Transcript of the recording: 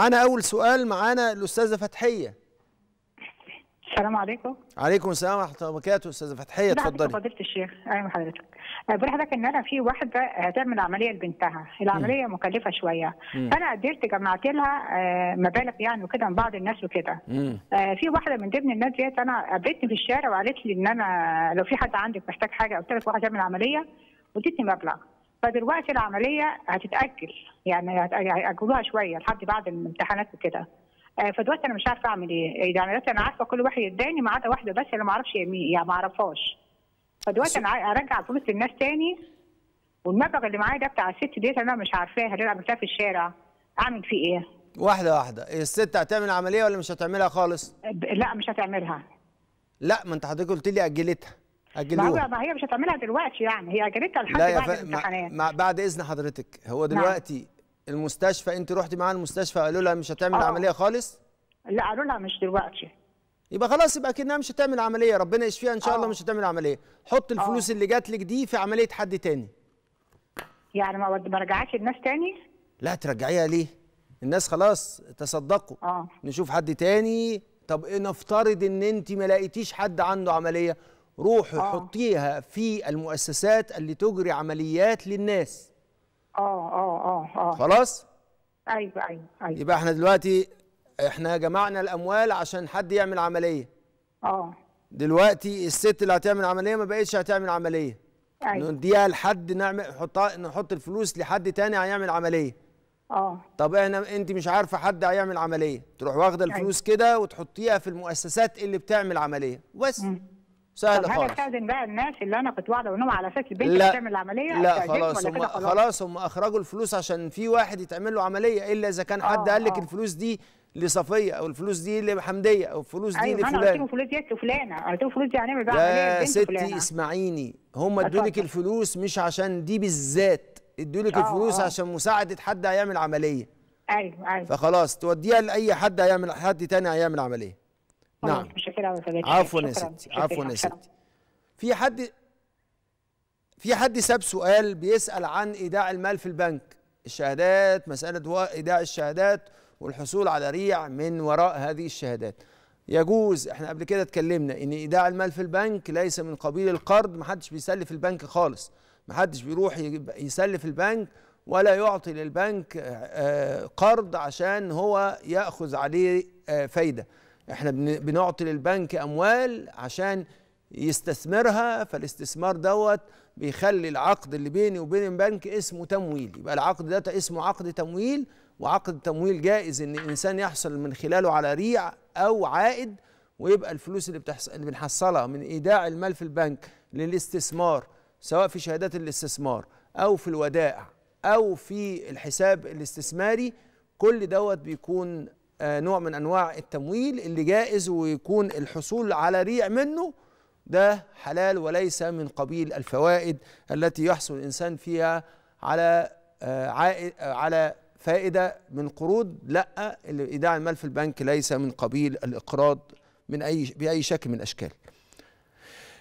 معانا أول سؤال معانا الأستاذة فتحية السلام عليكم عليكم السلام ورحمة الله وبركاته أستاذة فتحية اتفضلي فضيلة الشيخ أيوة حضرتك بقول لحضرتك ان انا في واحده هتعمل عمليه لبنتها، العمليه مم. مكلفه شويه، مم. فانا قدرت جمعت لها آه، مبالغ يعني وكده من بعض الناس وكده. آه، في واحده من ضمن الناس ديت انا قابلتني في الشارع وقالت لي ان انا لو في حد عندك محتاج حاجه قلت لك واحده تعمل عمليه وادتني مبلغ. فدلوقتي العمليه هتتاجل يعني هيأجلوها شويه لحد بعد الامتحانات وكده آه، فدلوقتي انا مش عارفه اعمل ايه, إيه يعني دلوقتي انا عارفه كل واحد يداني ما عدا واحده بس اللي ما اعرفش يعني ما اعرفهاش فدلوقتي انا ارجع فلوس للناس تاني والمبلغ اللي معايا ده بتاع الست ديت انا مش عارفاها اللي انا عملتها في الشارع اعمل فيه ايه؟ واحده واحده إيه، الست هتعمل عمليه ولا مش هتعملها خالص؟ لا مش هتعملها لا ما انت حضرتك قلت لي اجلتها اجلوها ما هي مش هتعملها دلوقتي يعني هي اجلتها لحد بعد ف... الامتحانات مع... بعد اذن حضرتك هو نعم. دلوقتي نعم. المستشفى انت رحتي معاها المستشفى قالوا لها مش هتعمل أوه. عمليه خالص لا قالوا لها مش دلوقتي يبقى خلاص يبقى كانها مش هتعمل عمليه ربنا يشفيها ان شاء أوه. الله آه. مش هتعمل عمليه حط آه. الفلوس أوه. اللي جات لك دي في عمليه حد تاني يعني ما ما رجعتش الناس تاني لا ترجعيها ليه الناس خلاص تصدقوا أوه. نشوف حد تاني طب نفترض ان انت ما لقيتيش حد عنده عمليه روحي آه. حطيها في المؤسسات اللي تجري عمليات للناس اه اه اه اه خلاص ايوه ايوه ايوه يبقى احنا دلوقتي احنا جمعنا الاموال عشان حد يعمل عمليه اه دلوقتي الست اللي هتعمل عمليه ما بقتش هتعمل عمليه ايوه نديها لحد نعمل نحطها نحط الفلوس لحد تاني هيعمل عمليه اه طب احنا انت مش عارفه حد هيعمل عمليه تروح واخده أيوة. الفلوس أيوة. كده وتحطيها في المؤسسات اللي بتعمل عمليه بس سهل خالص هل استاذن بقى الناس اللي انا كنت واعده منهم على اساس البنت اللي بتعمل العمليه لا خلاص هم خلاص هم اخرجوا الفلوس عشان في واحد يتعمل له عمليه الا اذا كان حد آه، قال لك آه. الفلوس دي لصفيه او الفلوس دي لحمديه او الفلوس دي أيوة، لفلان ايوه انا قلت له الفلوس دي لفلانه قلت له الفلوس دي هنعمل يعني بقى عمليه يا ستي اسمعيني هم ادوا لك الفلوس مش عشان دي بالذات ادوا لك آه، الفلوس أوه. عشان مساعده حد هيعمل عمليه ايوه ايوه فخلاص توديها لاي حد هيعمل حد تاني هيعمل عمليه نعم متشكره على عفوا يا ستي عفوا يا ستي في حد في حد ساب سؤال بيسال عن ايداع المال في البنك الشهادات مساله ايداع الشهادات والحصول على ريع من وراء هذه الشهادات يجوز احنا قبل كده اتكلمنا ان ايداع المال في البنك ليس من قبيل القرض محدش بيسلف البنك خالص محدش بيروح يسلف البنك ولا يعطي للبنك آه، قرض عشان هو ياخذ عليه آه، فايده احنا بنعطي للبنك اموال عشان يستثمرها فالاستثمار دوت بيخلي العقد اللي بيني وبين البنك اسمه تمويل يبقى العقد ده اسمه عقد تمويل وعقد تمويل جائز ان الانسان يحصل من خلاله على ريع او عائد ويبقى الفلوس اللي بتحصل اللي بنحصلها من ايداع المال في البنك للاستثمار سواء في شهادات الاستثمار او في الودائع او في الحساب الاستثماري كل دوت بيكون آه، نوع من انواع التمويل اللي جائز ويكون الحصول على ريع منه ده حلال وليس من قبيل الفوائد التي يحصل الانسان فيها على آه، عائد آه، على فائده من قروض لا ايداع المال في البنك ليس من قبيل الاقراض من اي باي شكل من الاشكال